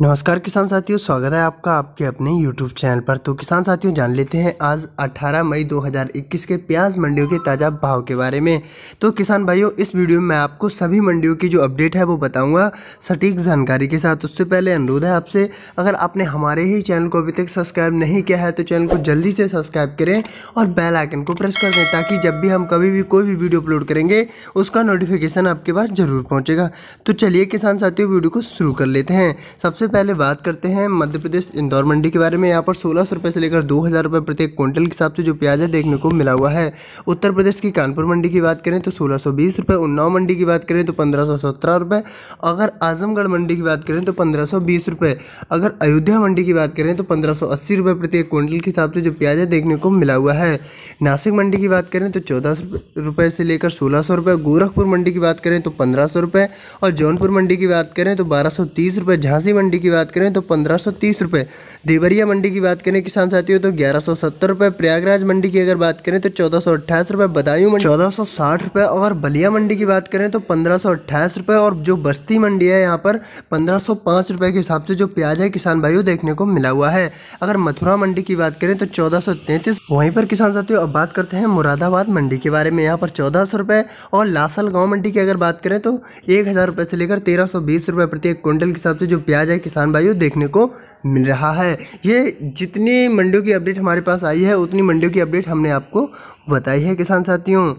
नमस्कार किसान साथियों स्वागत है आपका आपके अपने YouTube चैनल पर तो किसान साथियों जान लेते हैं आज 18 मई 2021 के प्याज मंडियों के ताज़ा भाव के बारे में तो किसान भाइयों इस वीडियो में मैं आपको सभी मंडियों की जो अपडेट है वो बताऊंगा सटीक जानकारी के साथ उससे पहले अनुरोध है आपसे अगर आपने हमारे ही चैनल को अभी तक सब्सक्राइब नहीं किया है तो चैनल को जल्दी से सब्सक्राइब करें और बेल आइकन को प्रेस कर दें ताकि जब भी हम कभी भी कोई भी वीडियो अपलोड करेंगे उसका नोटिफिकेशन आपके पास ज़रूर पहुँचेगा तो चलिए किसान साथियों वीडियो को शुरू कर लेते हैं सबसे सबसे पहले बात करते हैं मध्य प्रदेश इंदौर मंडी के बारे में यहाँ पर सोलह सौ से लेकर दो हज़ार रुपये प्रत्येक क्विंटल के हिसाब से जो प्याज है देखने को मिला हुआ है उत्तर प्रदेश की कानपुर मंडी की बात करें तो सोलह सौ बीस रुपये उन्नाव मंडी की बात करें तो पंद्रह सौ सत्रह रुपये अगर आजमगढ़ मंडी की बात करें तो पंद्रह सौ बीस रुपये अगर अयोध्या मंडी की बात करें तो पंद्रह सौ अस्सी रुपये प्रत्येक क्विंटल के हिसाब से जो प्याज है देखने को मिला हुआ है नासिक मंडी की बात करें तो चौदह रुपये से लेकर सोलह सौ रुपये गोरखपुर मंडी की बात करें तो पंद्रह सौ रुपये और जौनपुर मंडी की बात करें तो बारह सौ तीस रुपये झांसी मंडी मंडी की बात करें तो पंद्रह सौ तीस रुपये देवरिया मंडी की बात करें किसान साथियों तो ग्यारह सौ सत्तर रुपये प्रयागराज मंडी की अगर बात करें तो चौदह सौ अट्ठाईस रुपये बदायूं मंडी चौदह सौ साठ रुपये और बलिया मंडी की बात करें तो पंद्रह सौ अट्ठाईस रुपये और जो बस्ती मंडी है यहाँ पर पंद्रह सौ पाँच रुपये के हिसाब से जो प्याज है किसान भाइयों देखने को मिला हुआ है अगर मथुरा मंडी की बात करें तो चौदह सौ तैंतीस वहीं पर किसान साथियों अब बात करते हैं मुरादाबाद मंडी के बारे में यहाँ पर चौदह सौ रुपये और लासल गाँव मंडी की अगर बात करें तो एक हज़ार रुपये से लेकर तेरह सौ बीस रुपये प्रति एक क्विंटल के हिसाब से जो प्याज है किसान भाइयों देखने को मिल रहा है ये जितनी मंडियों की अपडेट हमारे पास आई है उतनी मंडियों की अपडेट हमने आपको बताई है किसान साथियों